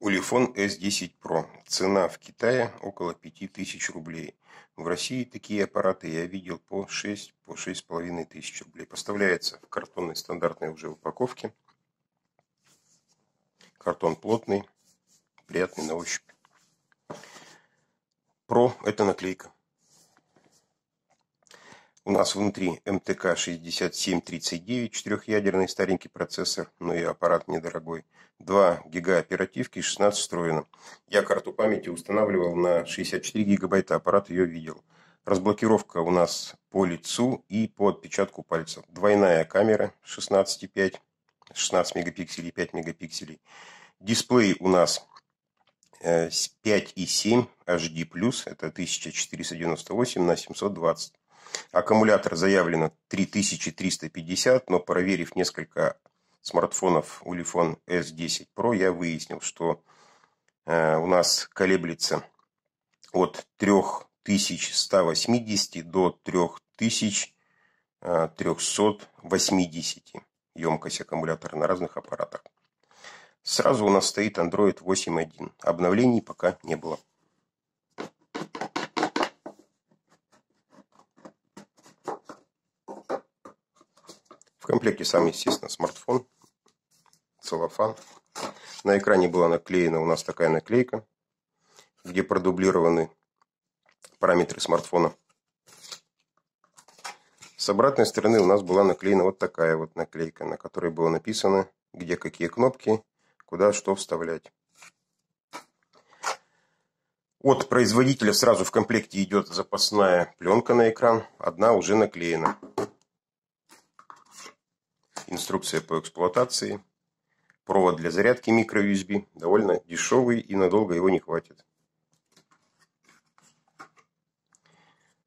Улифон S10 Pro. Цена в Китае около 5000 рублей. В России такие аппараты я видел по 6, по 6,5 тысяч рублей. Поставляется в картонной стандартной уже упаковке. Картон плотный, приятный на ощупь. Про – это наклейка. У нас внутри МТК-6739, четырехъядерный старенький процессор, но и аппарат недорогой. 2 гига оперативки, 16 встроено. Я карту памяти устанавливал на 64 гигабайта, аппарат ее видел. Разблокировка у нас по лицу и по отпечатку пальцев. Двойная камера 16,5, 16 мегапикселей, 5 мегапикселей. Дисплей у нас 5,7 э, HD+, это 1498 на 720. Аккумулятор заявлено 3350, но проверив несколько смартфонов Ulefone S10 Pro, я выяснил, что э, у нас колеблется от 3180 до 3380 э, емкость аккумулятора на разных аппаратах. Сразу у нас стоит Android 8.1. Обновлений пока не было. комплекте сам, естественно, смартфон, целлофан. На экране была наклеена у нас такая наклейка, где продублированы параметры смартфона. С обратной стороны у нас была наклеена вот такая вот наклейка, на которой было написано, где какие кнопки, куда что вставлять. От производителя сразу в комплекте идет запасная пленка на экран, одна уже наклеена инструкция по эксплуатации, провод для зарядки microUSB, довольно дешевый и надолго его не хватит.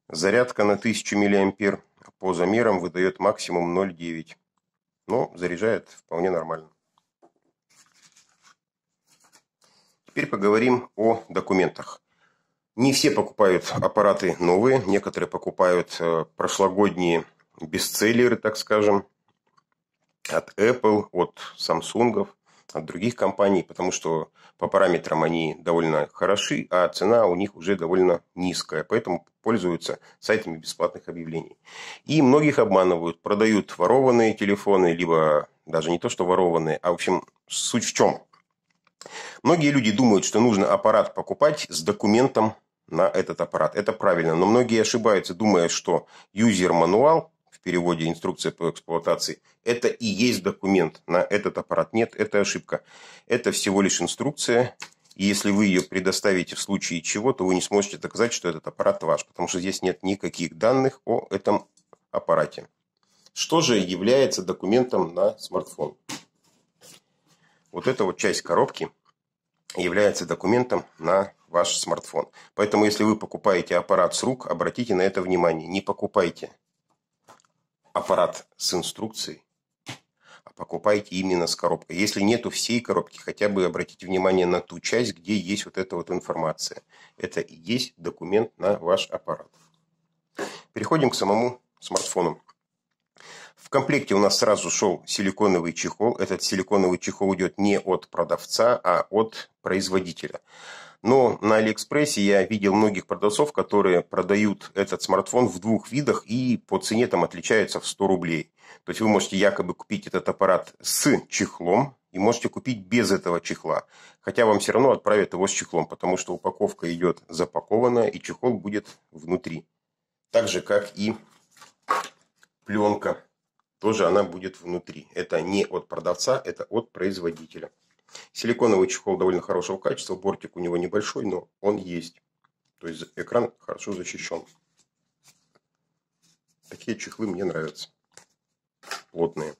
Зарядка на 1000 мА по замерам выдает максимум 0,9, но заряжает вполне нормально. Теперь поговорим о документах. Не все покупают аппараты новые, некоторые покупают э, прошлогодние бестселлеры, так скажем, от Apple, от Samsung, от других компаний, потому что по параметрам они довольно хороши, а цена у них уже довольно низкая, поэтому пользуются сайтами бесплатных объявлений. И многих обманывают, продают ворованные телефоны, либо даже не то, что ворованные, а в общем суть в чем. Многие люди думают, что нужно аппарат покупать с документом на этот аппарат. Это правильно, но многие ошибаются, думая, что юзер-мануал переводе инструкция по эксплуатации, это и есть документ. На этот аппарат нет, это ошибка. Это всего лишь инструкция. И если вы ее предоставите в случае чего, то вы не сможете доказать, что этот аппарат ваш, потому что здесь нет никаких данных о этом аппарате. Что же является документом на смартфон? Вот эта вот часть коробки является документом на ваш смартфон. Поэтому, если вы покупаете аппарат с рук, обратите на это внимание. Не покупайте аппарат с инструкцией, а покупайте именно с коробкой. Если нету всей коробки, хотя бы обратите внимание на ту часть, где есть вот эта вот информация. Это и есть документ на ваш аппарат. Переходим к самому смартфону. В комплекте у нас сразу шел силиконовый чехол. Этот силиконовый чехол идет не от продавца, а от производителя. Но на Алиэкспрессе я видел многих продавцов, которые продают этот смартфон в двух видах и по цене там отличаются в 100 рублей. То есть вы можете якобы купить этот аппарат с чехлом, и можете купить без этого чехла. Хотя вам все равно отправят его с чехлом, потому что упаковка идет запакована, и чехол будет внутри. Так же, как и пленка. Тоже она будет внутри. Это не от продавца, это от производителя. Силиконовый чехол довольно хорошего качества, бортик у него небольшой, но он есть. То есть экран хорошо защищен. Такие чехлы мне нравятся. Плотные.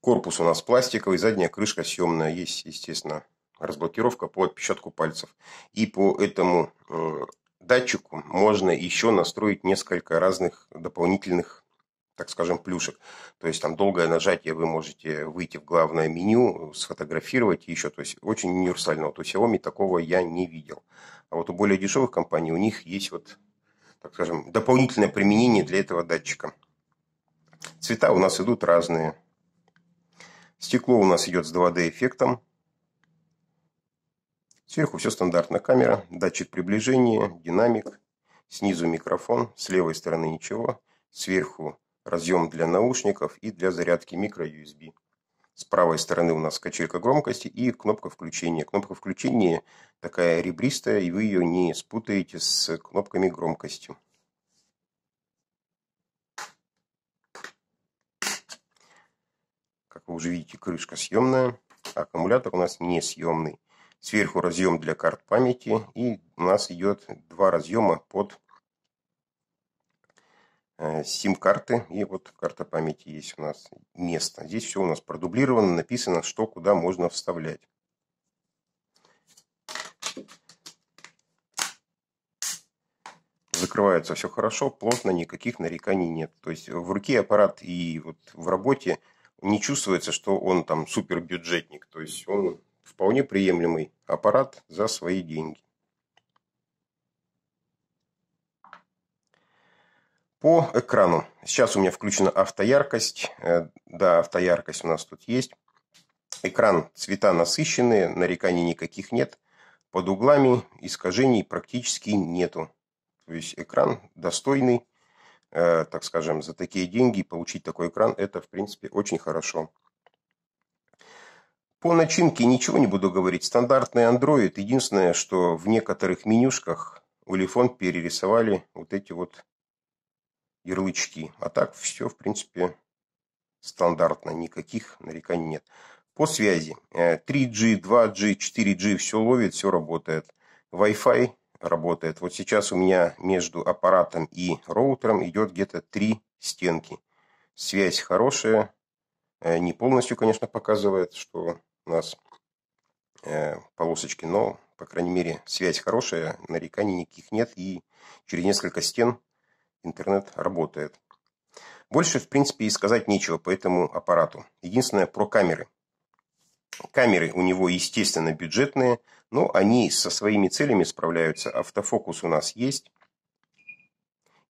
Корпус у нас пластиковый, задняя крышка съемная. Есть, естественно, разблокировка по отпечатку пальцев. И по этому э, датчику можно еще настроить несколько разных дополнительных так скажем, плюшек. То есть там долгое нажатие вы можете выйти в главное меню, сфотографировать еще. То есть очень универсального Вот у Xiaomi такого я не видел. А вот у более дешевых компаний у них есть вот, так скажем, дополнительное применение для этого датчика. Цвета у нас идут разные. Стекло у нас идет с 2D эффектом. Сверху все стандартно. Камера, датчик приближения, динамик. Снизу микрофон, с левой стороны ничего. Сверху разъем для наушников и для зарядки microUSB. С правой стороны у нас качелька громкости и кнопка включения. Кнопка включения такая ребристая, и вы ее не спутаете с кнопками громкости. Как вы уже видите, крышка съемная, аккумулятор у нас не съемный. Сверху разъем для карт памяти и у нас идет два разъема под Э, сим-карты, и вот карта памяти есть у нас место. Здесь все у нас продублировано, написано, что куда можно вставлять. закрывается все хорошо, плотно, никаких нареканий нет. То есть в руке аппарат и вот в работе не чувствуется, что он там супер бюджетник. То есть он вполне приемлемый аппарат за свои деньги. по экрану. Сейчас у меня включена автояркость. Э, да, автояркость у нас тут есть. Экран цвета насыщенные, нареканий никаких нет. Под углами искажений практически нету. То есть экран достойный, э, так скажем, за такие деньги получить такой экран, это в принципе очень хорошо. По начинке ничего не буду говорить. Стандартный Android. Единственное, что в некоторых менюшках у телефон перерисовали вот эти вот ярлычки. А так все, в принципе, стандартно, никаких нареканий нет. По связи 3G, 2G, 4G, все ловит, все работает. Wi-Fi работает. Вот сейчас у меня между аппаратом и роутером идет где-то три стенки. Связь хорошая, э, не полностью, конечно, показывает, что у нас э, полосочки, но, по крайней мере, связь хорошая, нареканий никаких нет, и через несколько стен интернет работает. Больше, в принципе, и сказать нечего по этому аппарату. Единственное про камеры. Камеры у него, естественно, бюджетные, но они со своими целями справляются. Автофокус у нас есть.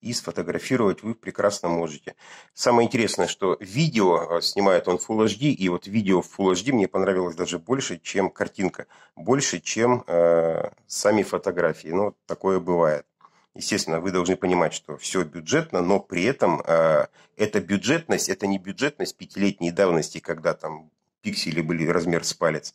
И сфотографировать вы прекрасно можете. Самое интересное, что видео а, снимает он Full HD, и вот видео в Full HD мне понравилось даже больше, чем картинка, больше, чем э, сами фотографии. Но ну, такое бывает. Естественно, вы должны понимать, что все бюджетно, но при этом э, эта бюджетность, это не бюджетность пятилетней давности, когда там пиксели были размер с палец.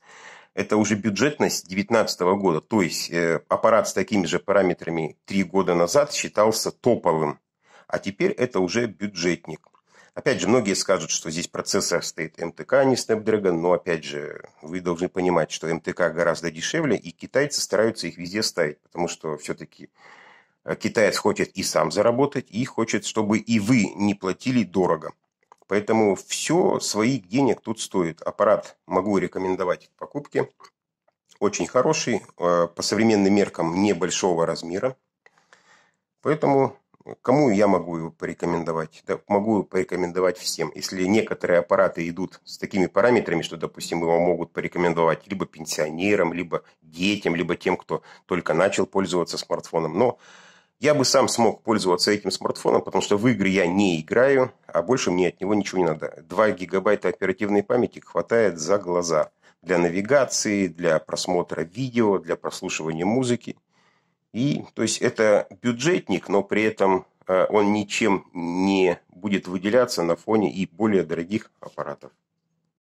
Это уже бюджетность 2019 года. То есть э, аппарат с такими же параметрами три года назад считался топовым. А теперь это уже бюджетник. Опять же, многие скажут, что здесь процессор стоит МТК, а не Snapdragon, но опять же, вы должны понимать, что МТК гораздо дешевле, и китайцы стараются их везде ставить, потому что все-таки Э, китаец хочет и сам заработать, и хочет, чтобы и вы не платили дорого. Поэтому все своих денег тут стоит. Аппарат могу рекомендовать к покупке. Очень хороший, э, по современным меркам небольшого размера. Поэтому кому я могу его порекомендовать? Да, могу порекомендовать всем. Если некоторые аппараты идут с такими параметрами, что, допустим, его могут порекомендовать либо пенсионерам, либо детям, либо тем, кто только начал пользоваться смартфоном. Но я бы сам смог пользоваться этим смартфоном, потому что в игры я не играю, а больше мне от него ничего не надо. 2 гигабайта оперативной памяти хватает за глаза для навигации, для просмотра видео, для прослушивания музыки. И, то есть, это бюджетник, но при этом э, он ничем не будет выделяться на фоне и более дорогих аппаратов.